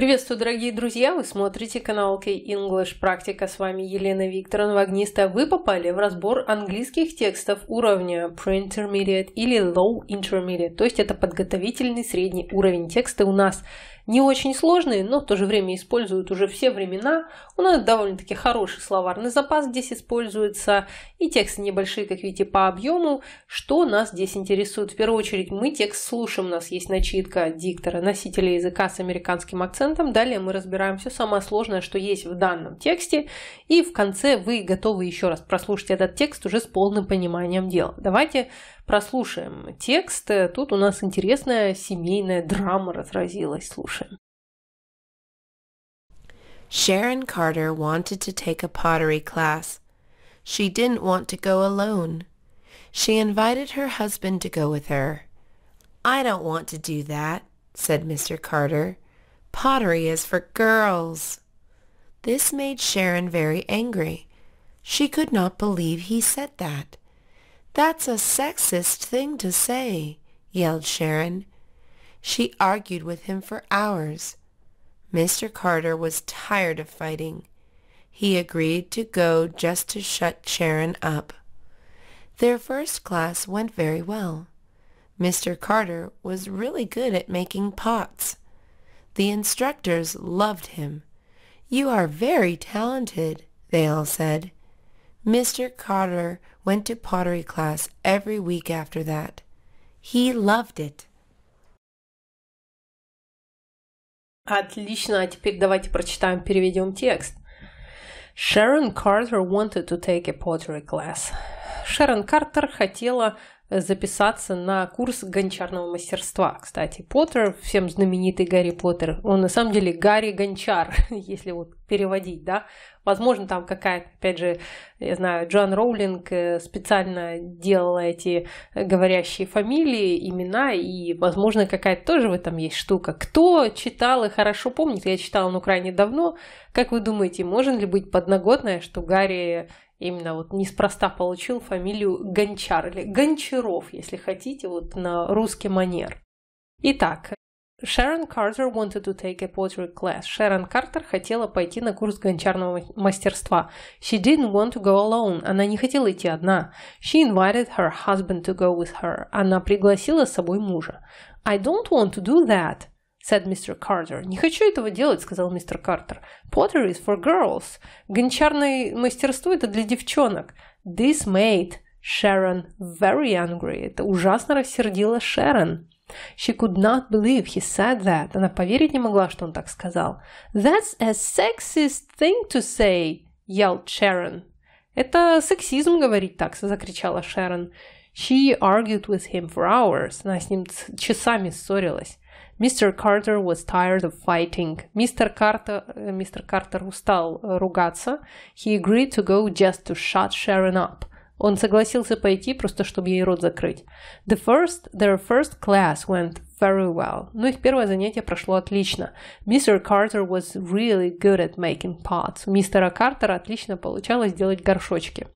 Приветствую, дорогие друзья! Вы смотрите канал K English Практика. С вами Елена Викторовна Вагниста. Вы попали в разбор английских текстов уровня Pre-Intermediate или Low Intermediate, то есть это подготовительный средний уровень текста у нас не очень сложные, но в то же время используют уже все времена. У нас довольно-таки хороший словарный запас здесь используется, и тексты небольшие, как видите, по объему. Что нас здесь интересует? В первую очередь мы текст слушаем, у нас есть начитка диктора, носителя языка с американским акцентом. Далее мы разбираем все самое сложное, что есть в данном тексте, и в конце вы готовы еще раз прослушать этот текст уже с полным пониманием дела. Давайте прослушаем текст. Тут у нас интересная семейная драма разразилась. Слушаем. Sharon Carter wanted to take a pottery class. She didn't want to go alone. She invited her husband to go with her. I don't want to do that, said Mr. Carter. Pottery is for girls. This made Sharon very angry. She could not believe he said that. That's a sexist thing to say, yelled Sharon. She argued with him for hours. Mr. Carter was tired of fighting. He agreed to go just to shut Sharon up. Their first class went very well. Mr. Carter was really good at making pots. The instructors loved him. You are very talented, they all said. Mr. Carter went to pottery class every week after that. He loved it. Отлично, а теперь давайте прочитаем, переведем текст. Sharon Carter wanted to take a pottery class. Sharon Carter хотела записаться на курс гончарного мастерства. Кстати, Поттер, всем знаменитый Гарри Поттер, он на самом деле Гарри Гончар, если вот переводить, да. Возможно, там какая-то, опять же, я знаю, Джон Роулинг э, специально делала эти говорящие фамилии, имена, и, возможно, какая-то тоже в этом есть штука. Кто читал и хорошо помнит, я читала, ну, крайне давно, как вы думаете, можно ли быть подноготное, что Гарри именно вот неспроста получил фамилию Гончар или Гончаров, если хотите, вот на русский манер. Итак, Шерон Картер wanted to take a pottery class. Шерон Картер хотела пойти на курс гончарного мастерства. She didn't want to go alone. Она не хотела идти одна. She invited her husband to go with her. Она пригласила с собой мужа. I don't want to do that said мистер Картер. «Не хочу этого делать», — сказал мистер Картер. «Pottery is for girls. Гончарное мастерство — это для девчонок». «This made Sharon very angry». Это ужасно рассердило Шерон. She could not believe he said that. Она поверить не могла, что он так сказал. «That's a sexist thing to say», — yelled Sharon. «Это сексизм говорить так», — закричала Шерон. She argued with him for hours, она с ним часами ссорилась. Мистер Картер was tired of fighting. Мистер Картер, мистер Картер устал ругаться. He agreed to go just to shut Sharon up. Он согласился пойти, просто чтобы ей рот закрыть. The first, their first class went very well. Но их первое занятие прошло отлично. Mr. Carter was really good at making pots. У мистера Картера отлично получалось делать горшочки.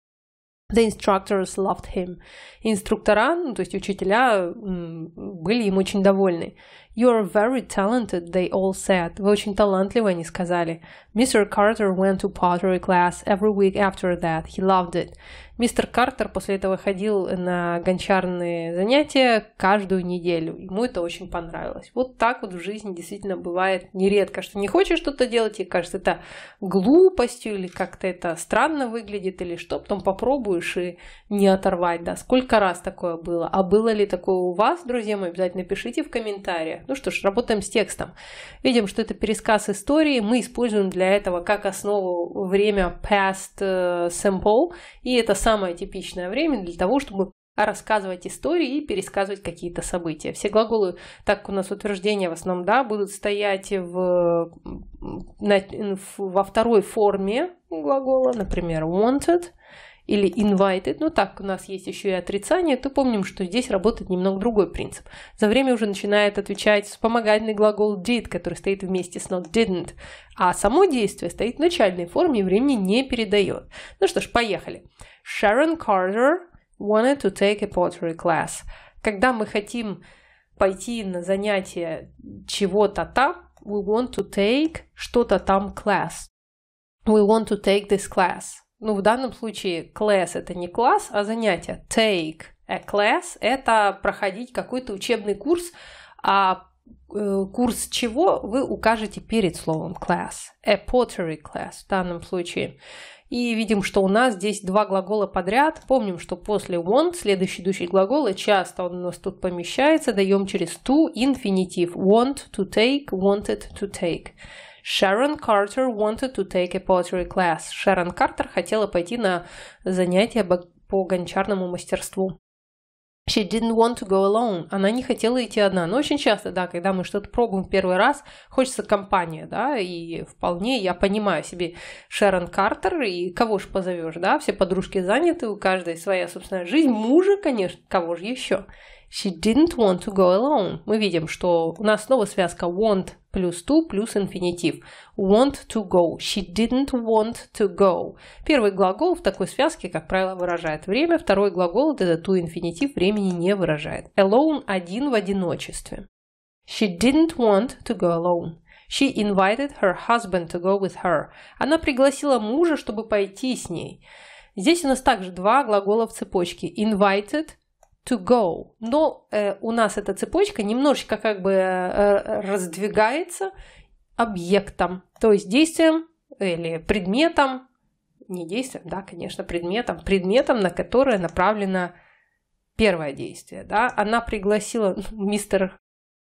The instructors loved him. Инструктора, ну, то есть учителя, были им очень довольны. You are very talented, they all said. Вы очень талантливы, они сказали. Mr. Carter went to pottery class every week after that. He loved it. Мистер Картер после этого ходил на гончарные занятия каждую неделю. Ему это очень понравилось. Вот так вот в жизни действительно бывает нередко, что не хочешь что-то делать, и кажется это глупостью, или как-то это странно выглядит, или что, потом попробуешь и не оторвать, да. Сколько раз такое было? А было ли такое у вас, друзья мои, обязательно пишите в комментариях. Ну что ж, работаем с текстом. Видим, что это пересказ истории. Мы используем для этого как основу время past э, simple. И это самое типичное время для того, чтобы рассказывать истории и пересказывать какие-то события. Все глаголы, так у нас утверждения в основном, да, будут стоять в, на, в, во второй форме глагола, например, wanted – или invited, ну так у нас есть еще и отрицание, то помним, что здесь работает немного другой принцип. За время уже начинает отвечать вспомогательный глагол did, который стоит вместе с not didn't, а само действие стоит в начальной форме и времени не передает. Ну что ж, поехали. Sharon Carter wanted to take a pottery class. Когда мы хотим пойти на занятие чего-то там, we want to take что-то там class. We want to take this class. Ну, в данном случае class – это не класс, а занятие. Take a class – это проходить какой-то учебный курс, а э, курс чего вы укажете перед словом class. A pottery class в данном случае. И видим, что у нас здесь два глагола подряд. Помним, что после want следующий идущий глагол, и часто он у нас тут помещается, даем через to infinitive. Want to take, wanted to take. Sharon Carter wanted to take a pottery class. Шарон Картер хотела пойти на занятия по гончарному мастерству. She didn't want to go alone. Она не хотела идти одна. Но очень часто, да, когда мы что-то пробуем первый раз, хочется компания, да, и вполне я понимаю себе Шерон Картер, и кого же позовешь, да, все подружки заняты, у каждой своя собственная жизнь, мужа, конечно, кого же еще. She didn't want to go alone. Мы видим, что у нас снова связка want плюс to плюс инфинитив. Want to go. She didn't want to go. Первый глагол в такой связке, как правило, выражает время. Второй глагол, это to инфинитив, времени не выражает. Alone – один в одиночестве. She didn't want to go alone. She invited her husband to go with her. Она пригласила мужа, чтобы пойти с ней. Здесь у нас также два глагола в цепочке. Invited – to go. Но э, у нас эта цепочка немножечко как бы э, раздвигается объектом, то есть действием или предметом, не действием, да, конечно, предметом, предметом, на которое направлено первое действие, да, она пригласила ну, мистер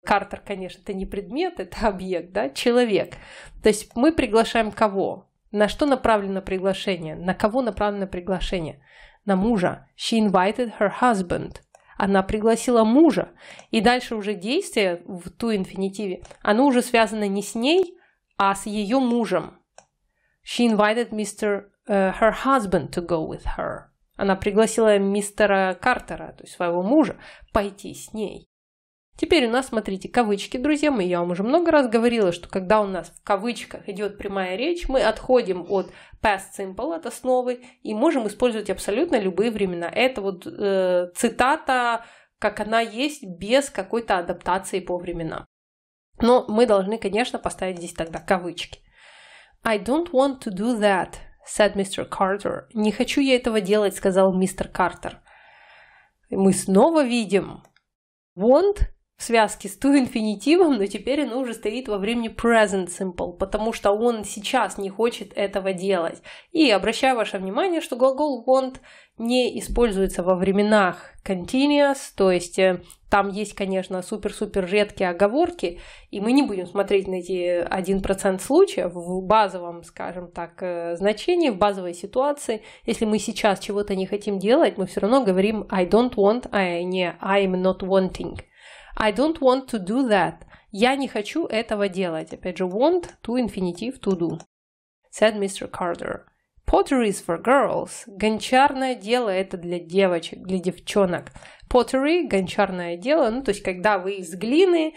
Картер, конечно, это не предмет, это объект, да, человек. То есть мы приглашаем кого? На что направлено приглашение? На кого направлено приглашение? на мужа. She invited her husband. Она пригласила мужа. И дальше уже действие в ту инфинитиве, оно уже связано не с ней, а с ее мужем. She invited Mr. Uh, э, her husband to go with her. Она пригласила мистера Картера, то есть своего мужа, пойти с ней. Теперь у нас, смотрите, кавычки, друзья мои. Я вам уже много раз говорила, что когда у нас в кавычках идет прямая речь, мы отходим от past simple, от основы, и можем использовать абсолютно любые времена. Это вот э, цитата, как она есть, без какой-то адаптации по временам. Но мы должны, конечно, поставить здесь тогда кавычки. I don't want to do that, said Mr. Carter. Не хочу я этого делать, сказал мистер Картер. мы снова видим want в связке с to инфинитивом, но теперь оно уже стоит во времени present simple, потому что он сейчас не хочет этого делать. И обращаю ваше внимание, что глагол want не используется во временах continuous, то есть э, там есть, конечно, супер-супер редкие оговорки, и мы не будем смотреть на эти 1% случаев в базовом, скажем так, э, значении, в базовой ситуации. Если мы сейчас чего-то не хотим делать, мы все равно говорим I don't want, а не I'm not wanting. I don't want to do that. Я не хочу этого делать. Опять же, want, to infinitive to do. Said Mr. Carter. Pottery is for girls. Гончарное дело это для девочек, для девчонок. Pottery – гончарное дело, ну то есть когда вы из глины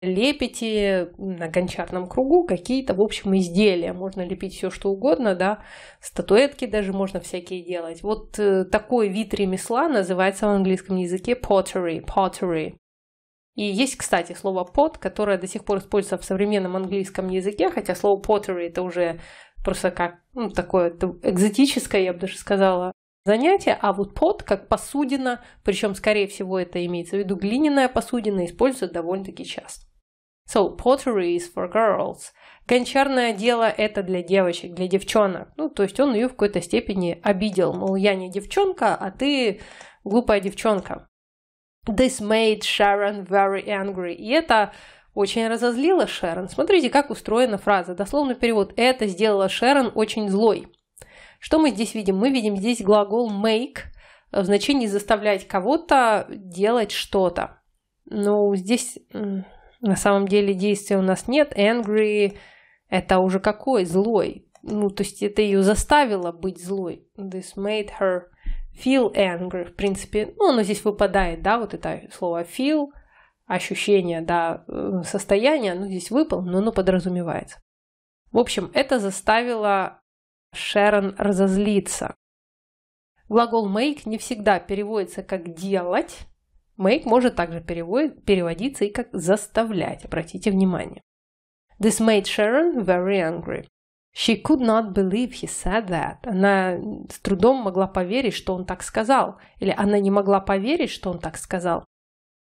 лепите на гончарном кругу какие-то, в общем, изделия. Можно лепить все что угодно, да, статуэтки даже можно всякие делать. Вот э, такой вид ремесла называется в английском языке pottery, pottery. И есть, кстати, слово «pot», которое до сих пор используется в современном английском языке, хотя слово «pottery» — это уже просто как ну, такое экзотическое, я бы даже сказала, занятие, а вот пот как посудина, причем, скорее всего, это имеется в виду глиняная посудина, используется довольно-таки часто. So, pottery is for girls. Гончарное дело – это для девочек, для девчонок. Ну, то есть он ее в какой-то степени обидел. Мол, я не девчонка, а ты глупая девчонка. This made Sharon very angry. И это очень разозлило Шерон. Смотрите, как устроена фраза. Дословный перевод. Это сделало Шерон очень злой. Что мы здесь видим? Мы видим здесь глагол make в значении заставлять кого-то делать что-то. Но ну, здесь на самом деле действия у нас нет. Angry – это уже какой? Злой. Ну, то есть это ее заставило быть злой. This made her Feel angry, в принципе, ну, оно здесь выпадает, да, вот это слово feel, ощущение, да, э, состояние, оно здесь выпало, но оно подразумевается. В общем, это заставило Шерон разозлиться. Глагол make не всегда переводится как делать. Make может также переводиться и как заставлять, обратите внимание. This made Sharon very angry. She could not believe he said that. Она с трудом могла поверить, что он так сказал. Или она не могла поверить, что он так сказал.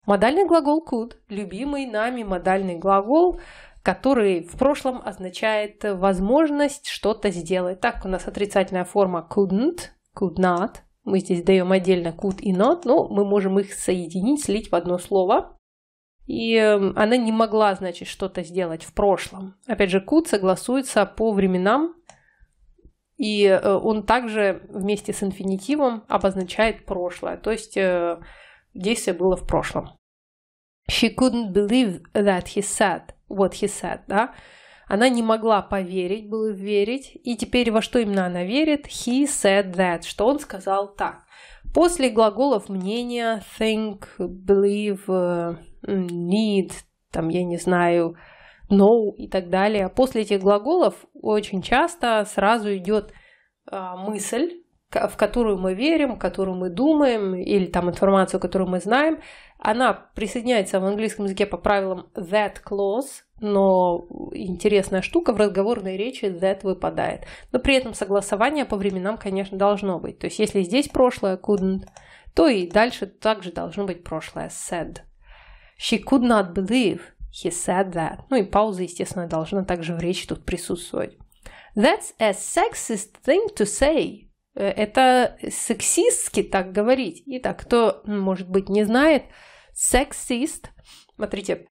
Модальный глагол could, любимый нами модальный глагол, который в прошлом означает возможность что-то сделать. Так, у нас отрицательная форма couldn't, could not. Мы здесь даем отдельно could и not, но мы можем их соединить, слить в одно слово и эм, она не могла, значит, что-то сделать в прошлом. Опять же, Кут согласуется по временам, и э, он также вместе с инфинитивом обозначает прошлое, то есть э, действие было в прошлом. She couldn't believe that he said what he said, да? Она не могла поверить, было верить, и теперь во что именно она верит? He said that, что он сказал так. После глаголов мнения think, believe, need, там, я не знаю, know и так далее. После этих глаголов очень часто сразу идет а, мысль, в которую мы верим, в которую мы думаем, или там информацию, которую мы знаем, она присоединяется в английском языке по правилам that clause, но интересная штука, в разговорной речи that выпадает. Но при этом согласование по временам, конечно, должно быть. То есть если здесь прошлое couldn't, то и дальше также должно быть прошлое said. She could not believe he said that. Ну и пауза, естественно, должна также в речи тут присутствовать. That's a sexist thing to say. Э, это сексистски так говорить. Итак, кто, может быть, не знает, Сексист. Смотрите,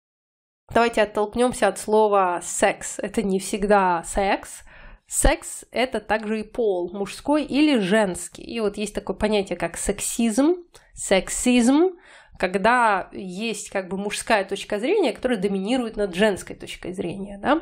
давайте оттолкнемся от слова секс. Это не всегда секс. Секс – это также и пол, мужской или женский. И вот есть такое понятие, как сексизм, сексизм, когда есть как бы мужская точка зрения, которая доминирует над женской точкой зрения, да?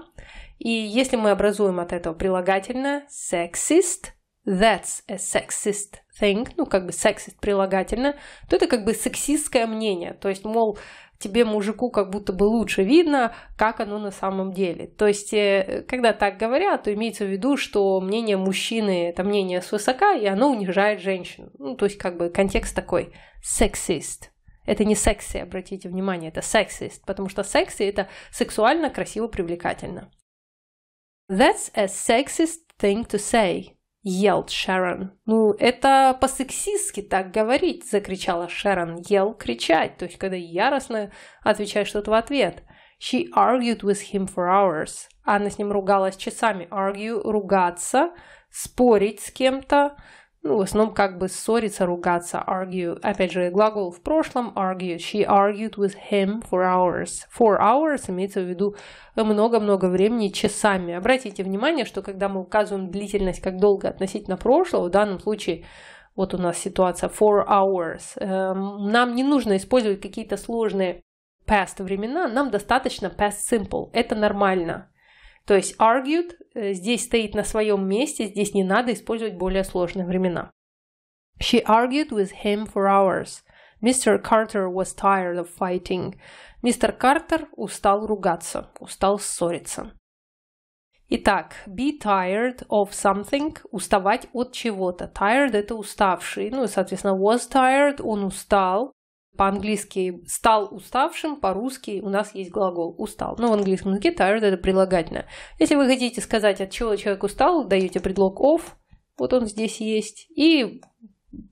И если мы образуем от этого прилагательное «сексист», that's a sexist thing, ну, как бы sexist прилагательно, то это как бы сексистское мнение. То есть, мол, тебе, мужику, как будто бы лучше видно, как оно на самом деле. То есть, э, когда так говорят, то имеется в виду, что мнение мужчины – это мнение свысока, и оно унижает женщин. Ну, то есть, как бы контекст такой – сексист. Это не секси, обратите внимание, это сексист, потому что секси – это сексуально, красиво, привлекательно. That's a sexist thing to say. Yelled Sharon. «Ну, это по-сексистски так говорить!» — закричала Шерон. Yell кричать, то есть когда яростно отвечаешь что-то в ответ. She argued with him for hours. Она с ним ругалась часами. Argue – ругаться, спорить с кем-то ну, в основном как бы ссориться, ругаться, argue. Опять же, глагол в прошлом argue. She argued with him for hours. For hours имеется в виду много-много времени, часами. Обратите внимание, что когда мы указываем длительность, как долго относительно прошлого, в данном случае вот у нас ситуация four hours. Эм, нам не нужно использовать какие-то сложные past времена, нам достаточно past simple. Это нормально. То есть argued э, здесь стоит на своем месте, здесь не надо использовать более сложные времена. She argued with him for hours. Mr. Carter was tired of fighting. Мистер Картер устал ругаться, устал ссориться. Итак, be tired of something – уставать от чего-то. Tired – это уставший. Ну и, соответственно, was tired – он устал. По-английски «стал уставшим», по-русски у нас есть глагол «устал». Но ну, в английском языке «tired» — это прилагательное. Если вы хотите сказать, от чего человек устал, даете предлог «of», вот он здесь есть, и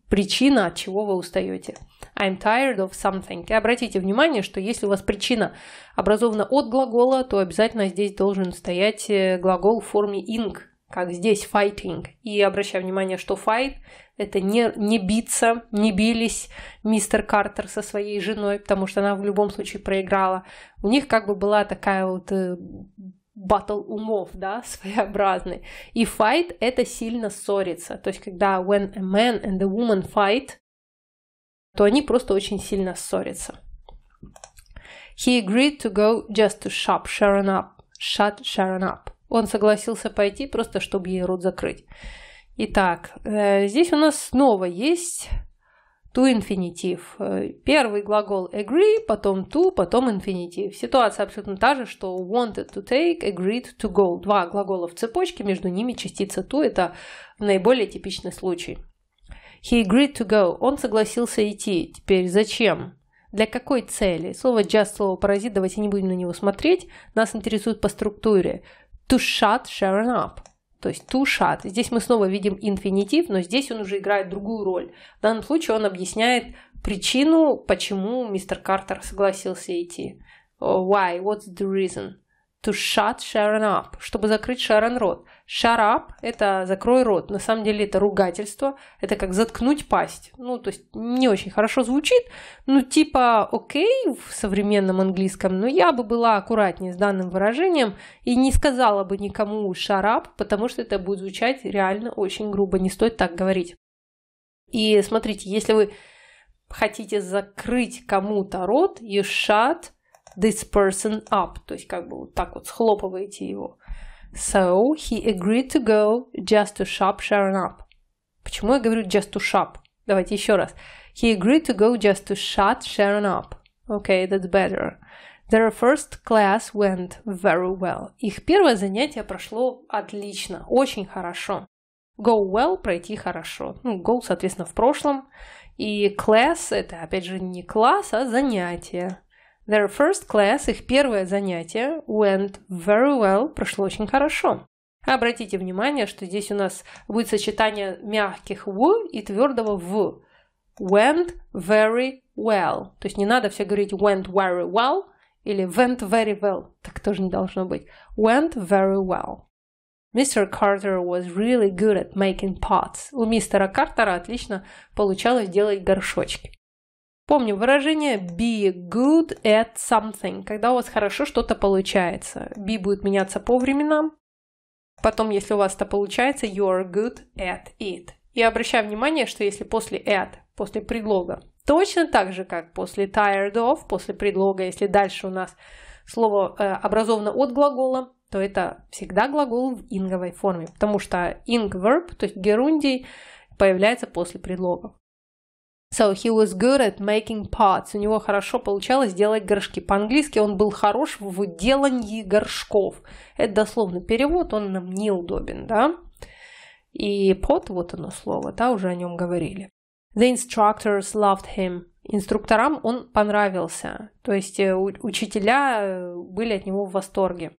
причина, от чего вы устаете. I'm tired of something. И обратите внимание, что если у вас причина образована от глагола, то обязательно здесь должен стоять э, глагол в форме ing, как здесь fighting. И обращаю внимание, что fight это не, не биться, не бились мистер Картер со своей женой, потому что она в любом случае проиграла. У них как бы была такая вот э, батл умов, да, своеобразный. И fight — это сильно ссориться. То есть, когда when a man and a woman fight, то они просто очень сильно ссорятся. He agreed to go just to shop Sharon up. Shut Sharon up. Он согласился пойти просто, чтобы ей рот закрыть. Итак, э, здесь у нас снова есть to инфинитив. Э, первый глагол agree, потом to, потом инфинитив. Ситуация абсолютно та же, что wanted to take, agreed to go. Два глагола в цепочке, между ними частица to. Это наиболее типичный случай. He agreed to go. Он согласился идти. Теперь зачем? Для какой цели? Слово just, слово паразит, давайте не будем на него смотреть. Нас интересует по структуре. To shut Sharon up то есть to shut. Здесь мы снова видим инфинитив, но здесь он уже играет другую роль. В данном случае он объясняет причину, почему мистер Картер согласился идти. Э, why? What's the reason? to shut Sharon up, чтобы закрыть Шарон рот. Shut up – это закрой рот. На самом деле это ругательство, это как заткнуть пасть. Ну, то есть не очень хорошо звучит, ну типа окей в современном английском, но я бы была аккуратнее с данным выражением и не сказала бы никому shut up, потому что это будет звучать реально очень грубо, не стоит так говорить. И смотрите, если вы хотите закрыть кому-то рот, you shut – this person up, то есть как бы вот так вот схлопываете его. So he agreed to go just to shop Sharon up. Почему я говорю just to shop? Давайте еще раз. He agreed to go just to shut Sharon up. Okay, that's better. Their first class went very well. Их первое занятие прошло отлично, очень хорошо. Go well – пройти хорошо. Ну, go, соответственно, в прошлом. И class – это, опять же, не класс, а занятие. Their first class, их первое занятие, went very well, прошло очень хорошо. Обратите внимание, что здесь у нас будет сочетание мягких «в» и твердого «в». Went very well. То есть не надо все говорить went very well или went very well. Так тоже не должно быть. Went very well. Mr. Carter was really good at making pots. У мистера Картера отлично получалось делать горшочки. Помню выражение be good at something, когда у вас хорошо что-то получается. Be будет меняться по временам. Потом, если у вас это получается, you are good at it. И обращаю внимание, что если после at, после предлога, точно так же, как после tired of, после предлога, если дальше у нас слово э, образовано от глагола, то это всегда глагол в инговой форме, потому что ing verb, то есть герундий, появляется после предлога. So he was good at making pots. У него хорошо получалось делать горшки. По-английски он был хорош в делании горшков. Это дословный перевод, он нам неудобен, да? И pot, вот оно слово, да, уже о нем говорили. The instructors loved him. Инструкторам он понравился. То есть э, учителя э, были от него в восторге.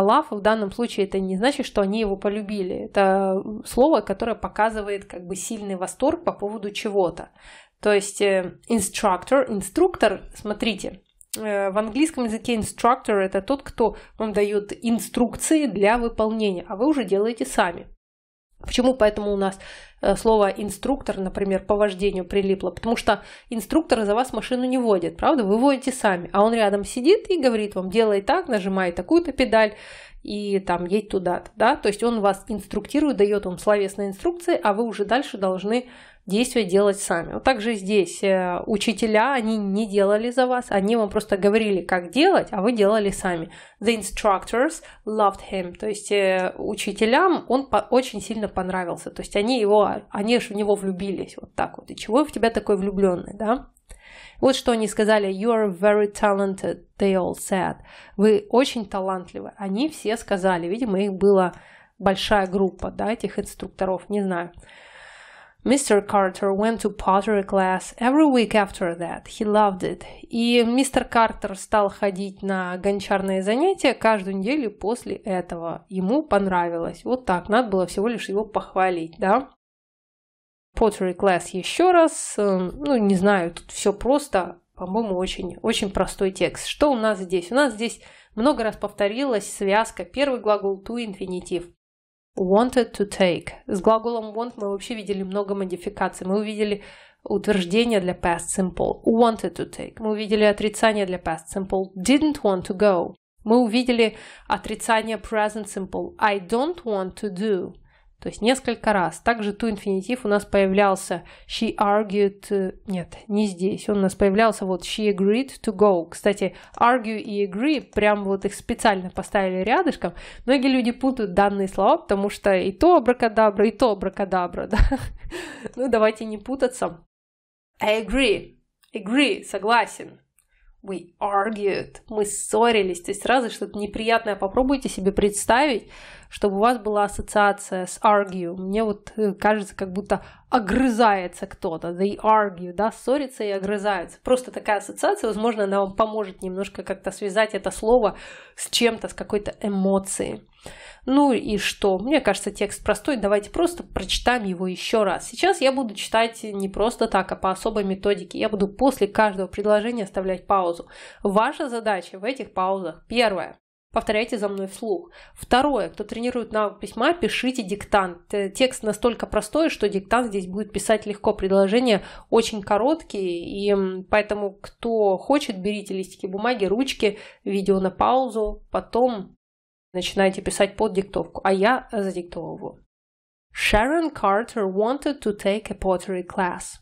Love э, в данном случае это не значит, что они его полюбили. Это слово, которое показывает как бы сильный восторг по поводу чего-то. То есть э, инструктор, инструктор, смотрите, э, в английском языке инструктор это тот, кто вам дает инструкции для выполнения, а вы уже делаете сами. Почему поэтому у нас э, слово «инструктор», например, по вождению прилипло? Потому что инструктор за вас машину не водит, правда? Вы водите сами, а он рядом сидит и говорит вам «делай так, нажимай такую-то педаль» и там едь туда-то, да? То есть он вас инструктирует, дает вам словесные инструкции, а вы уже дальше должны действия делать сами. Вот так же здесь э, учителя, они не делали за вас, они вам просто говорили, как делать, а вы делали сами. The instructors loved him, то есть э, учителям он очень сильно понравился, то есть они его, они же в него влюбились, вот так вот. И чего в тебя такой влюбленный, да? Вот что они сказали. You are very talented, they all said. Вы очень талантливы. Они все сказали. Видимо, их была большая группа, да, этих инструкторов, не знаю. Мистер Картер went to pottery class every week after that. He loved it. И мистер Картер стал ходить на гончарные занятия каждую неделю после этого. Ему понравилось. Вот так. Надо было всего лишь его похвалить, да? Pottery class еще раз. Эм, ну, не знаю, тут все просто. По-моему, очень, очень простой текст. Что у нас здесь? У нас здесь много раз повторилась связка. Первый глагол to инфинитив. wanted to take. С глаголом want мы вообще видели много модификаций. Мы увидели утверждение для past simple, wanted to take. Мы увидели отрицание для past simple, didn't want to go. Мы увидели отрицание present simple, I don't want to do. То есть несколько раз. Также ту инфинитив у нас появлялся she argued... Э, нет, не здесь. Он у нас появлялся вот she agreed to go. Кстати, argue и agree прям вот их специально поставили рядышком. Многие люди путают данные слова, потому что и то абракадабра, и то абракадабра. Да? Ну, давайте не путаться. I agree. Agree. Согласен we argued, мы ссорились, то есть сразу что-то неприятное попробуйте себе представить, чтобы у вас была ассоциация с argue. Мне вот э, кажется, как будто огрызается кто-то. They argue, да, ссорится и огрызаются. Просто такая ассоциация, возможно, она вам поможет немножко как-то связать это слово с чем-то, с какой-то эмоцией. Ну и что? Мне кажется, текст простой. Давайте просто прочитаем его еще раз. Сейчас я буду читать не просто так, а по особой методике. Я буду после каждого предложения оставлять паузу. Ваша задача в этих паузах. первая. Повторяйте за мной вслух. Второе, кто тренирует навык письма, пишите диктант. Текст настолько простой, что диктант здесь будет писать легко. Предложения очень короткие, и поэтому кто хочет, берите листики бумаги, ручки, видео на паузу, потом начинайте писать под диктовку. А я задиктовываю. Sharon Carter wanted to take a pottery class.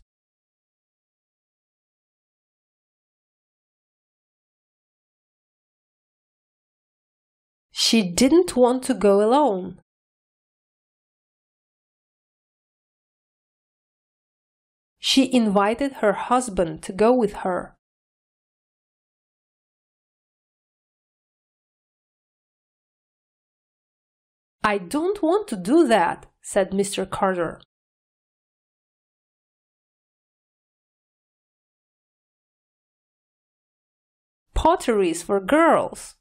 She didn't want to go alone. She invited her husband to go with her. I don't want to do that, said Mr. Carter. Potteries for girls.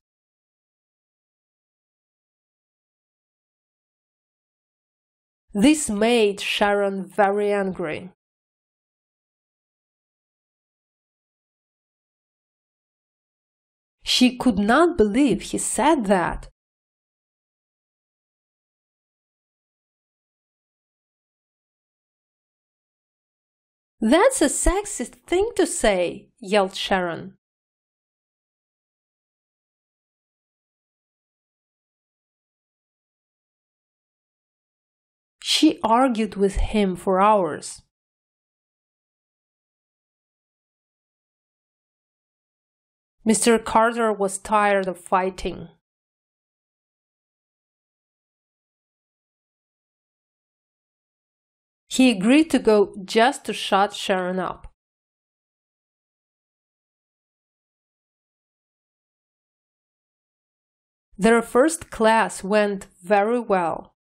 This made Sharon very angry. She could not believe he said that. That's a sexist thing to say, yelled Sharon. She argued with him for hours. Mr. Carter was tired of fighting. He agreed to go just to shut Sharon up. Their first class went very well.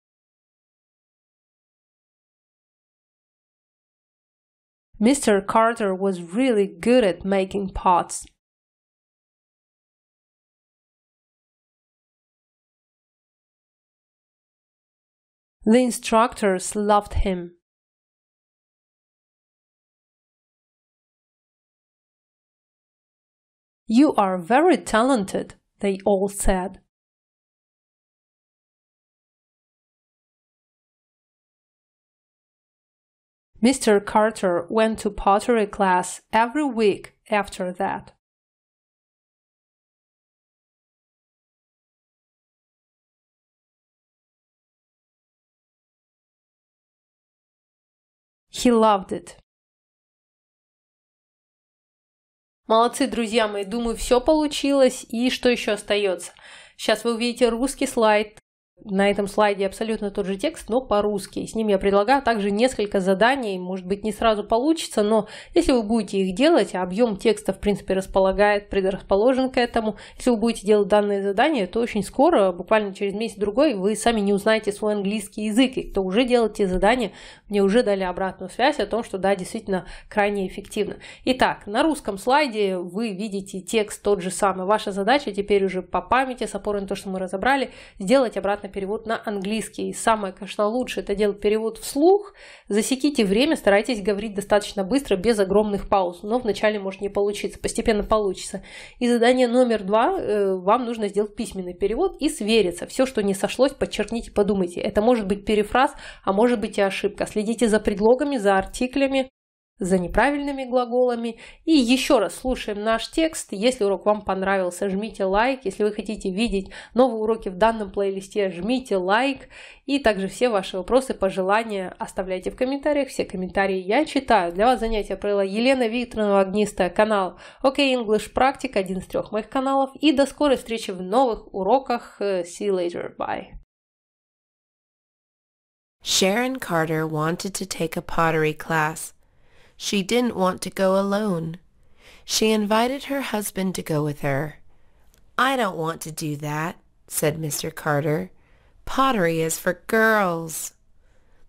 Mr. Carter was really good at making pots. The instructors loved him. You are very talented, they all said. Mr. Carter went to pottery class every week after that. He loved it. Молодцы, друзья мои. Думаю, все получилось. И что еще остается? Сейчас вы увидите русский слайд, На этом слайде абсолютно тот же текст, но по-русски. С ним я предлагаю также несколько заданий, может быть не сразу получится, но если вы будете их делать, объем текста в принципе располагает, предрасположен к этому, если вы будете делать данные задания, то очень скоро, буквально через месяц-другой, вы сами не узнаете свой английский язык, и кто уже делал те задания, мне уже дали обратную связь о том, что да, действительно крайне эффективно. Итак, на русском слайде вы видите текст тот же самый. Ваша задача теперь уже по памяти, с опорой на то, что мы разобрали, сделать обратную обратно перевод на английский. самое, конечно, лучше это делать перевод вслух. Засеките время, старайтесь говорить достаточно быстро, без огромных пауз. Но вначале может не получиться, постепенно получится. И задание номер два. Э, вам нужно сделать письменный перевод и свериться. Все, что не сошлось, подчеркните, подумайте. Это может быть перефраз, а может быть и ошибка. Следите за предлогами, за артиклями за неправильными глаголами. И еще раз слушаем наш текст. Если урок вам понравился, жмите лайк. Если вы хотите видеть новые уроки в данном плейлисте, жмите лайк. И также все ваши вопросы, пожелания оставляйте в комментариях. Все комментарии я читаю. Для вас занятия провела Елена Викторовна Огнистая, канал OK English Practice, один из трех моих каналов. И до скорой встречи в новых уроках. See you later. Bye. Sharon Carter wanted to take a pottery class. She didn't want to go alone. She invited her husband to go with her. I don't want to do that, said Mr. Carter. Pottery is for girls.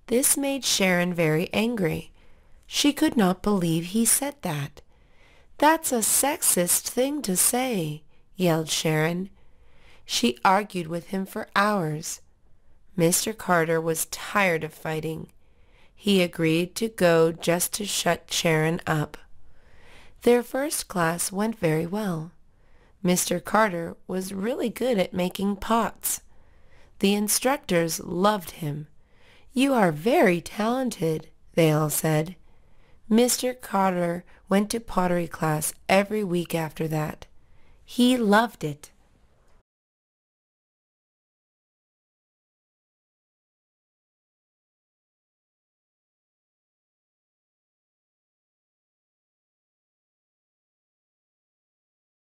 This made Sharon very angry. She could not believe he said that. That's a sexist thing to say, yelled Sharon. She argued with him for hours. Mr. Carter was tired of fighting. He agreed to go just to shut Sharon up. Their first class went very well. Mr. Carter was really good at making pots. The instructors loved him. You are very talented, they all said. Mr. Carter went to pottery class every week after that. He loved it.